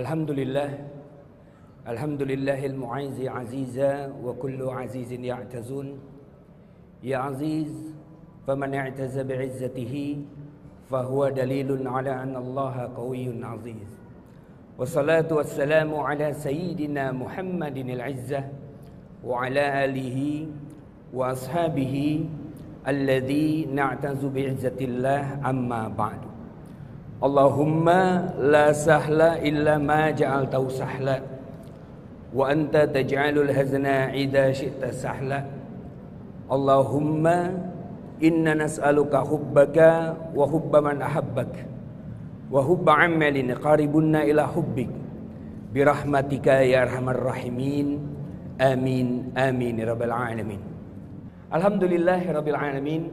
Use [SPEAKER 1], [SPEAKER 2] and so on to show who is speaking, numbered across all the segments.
[SPEAKER 1] الحمد لله الحمد لله المعز عزيزا وكل عزيز يعتزون يا عزيز فمن اعتز بعزته فهو دليل على أن الله قوي عزيز والصلاة والسلام على سيدنا محمد العزة وعلى آله وأصحابه الذي نعتز بعزة الله أما بعد Allahumma la sahla illa ma ja'altahu sahla wa anta taj'alul hazna idha syi'ta sahla Allahumma inna nas'aluka hubbaka wa hubba man ahabbak wa hubba amalin qaribunna ila hubbik birahmatika ya arhamar rahimin amin amin ya Rabbal alamin Alhamdulillah rabbil alamin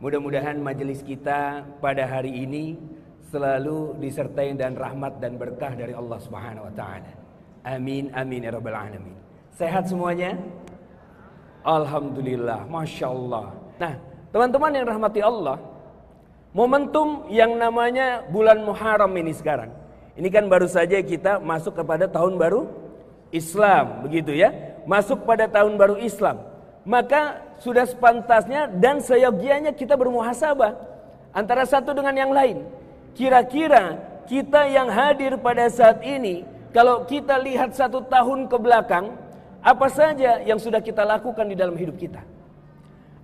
[SPEAKER 1] mudah-mudahan majelis kita pada hari ini selalu disertai dan rahmat dan berkah dari Allah Subhanahu wa taala. Amin amin ya rabbal alamin. Sehat semuanya? Alhamdulillah, Masya Allah. Nah, teman-teman yang rahmati Allah, momentum yang namanya bulan Muharram ini sekarang. Ini kan baru saja kita masuk kepada tahun baru Islam, begitu ya. Masuk pada tahun baru Islam. Maka sudah sepantasnya dan seyogianya kita bermuhasabah antara satu dengan yang lain. Kira-kira kita yang hadir pada saat ini, kalau kita lihat satu tahun ke belakang, apa saja yang sudah kita lakukan di dalam hidup kita?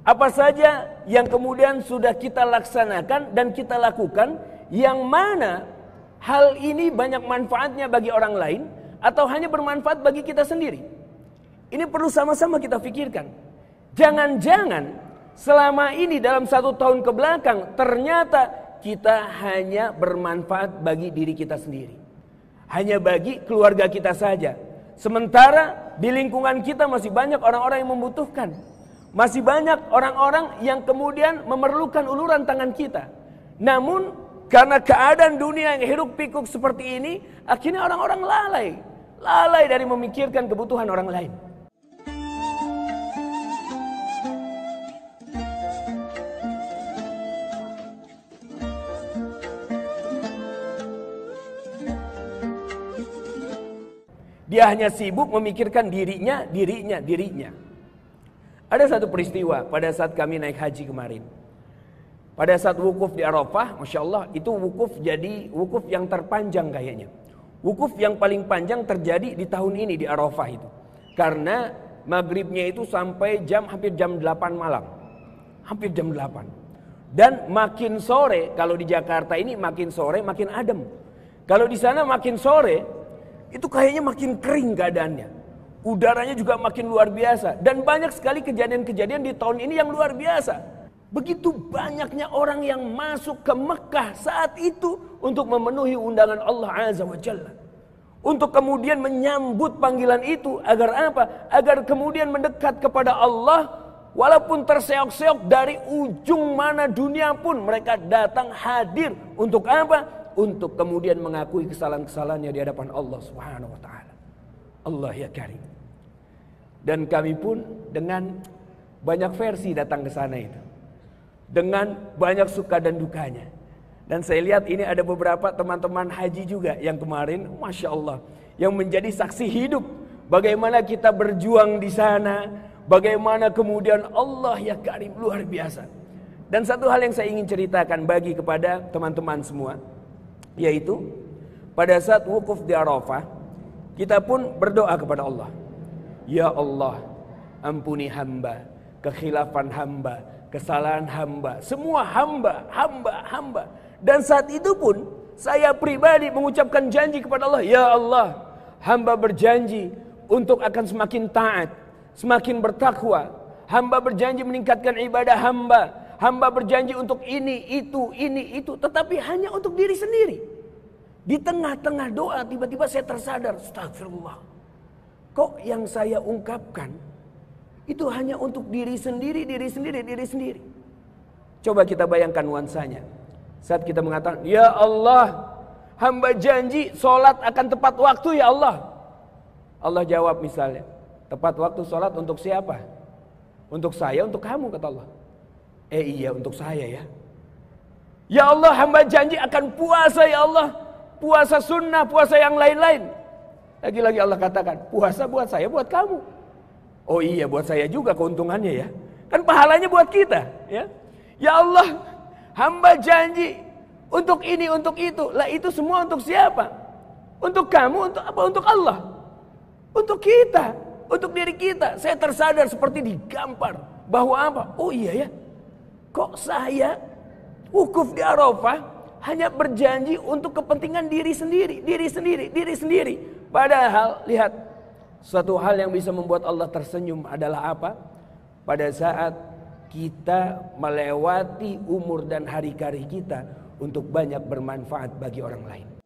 [SPEAKER 1] Apa saja yang kemudian sudah kita laksanakan dan kita lakukan, yang mana hal ini banyak manfaatnya bagi orang lain, atau hanya bermanfaat bagi kita sendiri? Ini perlu sama-sama kita pikirkan. Jangan-jangan selama ini dalam satu tahun ke belakang ternyata kita hanya bermanfaat bagi diri kita sendiri. Hanya bagi keluarga kita saja. Sementara di lingkungan kita masih banyak orang-orang yang membutuhkan. Masih banyak orang-orang yang kemudian memerlukan uluran tangan kita. Namun karena keadaan dunia yang hiruk pikuk seperti ini, akhirnya orang-orang lalai. Lalai dari memikirkan kebutuhan orang lain. Dia hanya sibuk memikirkan dirinya, dirinya, dirinya. Ada satu peristiwa pada saat kami naik haji kemarin. Pada saat wukuf di Arafah, Masya Allah, itu wukuf jadi wukuf yang terpanjang kayaknya. Wukuf yang paling panjang terjadi di tahun ini di Arafah itu. Karena maghribnya itu sampai jam hampir jam 8 malam. Hampir jam 8. Dan makin sore, kalau di Jakarta ini makin sore makin adem. Kalau di sana makin sore, itu kayaknya makin kering keadaannya. Udaranya juga makin luar biasa. Dan banyak sekali kejadian-kejadian di tahun ini yang luar biasa. Begitu banyaknya orang yang masuk ke Mekah saat itu untuk memenuhi undangan Allah Azza wa Jalla. Untuk kemudian menyambut panggilan itu agar apa? Agar kemudian mendekat kepada Allah walaupun terseok-seok dari ujung mana dunia pun mereka datang hadir untuk apa? untuk kemudian mengakui kesalahan-kesalahannya di hadapan Allah Subhanahu wa taala. Allah ya Karim. Dan kami pun dengan banyak versi datang ke sana itu. Dengan banyak suka dan dukanya. Dan saya lihat ini ada beberapa teman-teman haji juga yang kemarin, Masya Allah. Yang menjadi saksi hidup. Bagaimana kita berjuang di sana. Bagaimana kemudian Allah ya Karim luar biasa. Dan satu hal yang saya ingin ceritakan bagi kepada teman-teman semua yaitu pada saat wukuf di Arafah kita pun berdoa kepada Allah ya Allah ampuni hamba kekhilafan hamba kesalahan hamba semua hamba hamba hamba dan saat itu pun saya pribadi mengucapkan janji kepada Allah ya Allah hamba berjanji untuk akan semakin taat semakin bertakwa hamba berjanji meningkatkan ibadah hamba hamba berjanji untuk ini, itu, ini, itu, tetapi hanya untuk diri sendiri. Di tengah-tengah doa tiba-tiba saya tersadar, astagfirullah. Kok yang saya ungkapkan itu hanya untuk diri sendiri, diri sendiri, diri sendiri. Coba kita bayangkan nuansanya. Saat kita mengatakan, "Ya Allah, hamba janji sholat akan tepat waktu ya Allah." Allah jawab misalnya, "Tepat waktu sholat untuk siapa?" Untuk saya, untuk kamu kata Allah. Eh iya untuk saya ya. Ya Allah hamba janji akan puasa ya Allah. Puasa sunnah, puasa yang lain-lain. Lagi-lagi Allah katakan, puasa buat saya, buat kamu. Oh iya buat saya juga keuntungannya ya. Kan pahalanya buat kita ya. Ya Allah hamba janji untuk ini, untuk itu. Lah itu semua untuk siapa? Untuk kamu, untuk apa? Untuk Allah. Untuk kita, untuk diri kita. Saya tersadar seperti digampar. Bahwa apa? Oh iya ya, Kok saya wukuf di Arafah hanya berjanji untuk kepentingan diri sendiri, diri sendiri, diri sendiri. Padahal lihat suatu hal yang bisa membuat Allah tersenyum adalah apa? Pada saat kita melewati umur dan hari-hari kita untuk banyak bermanfaat bagi orang lain.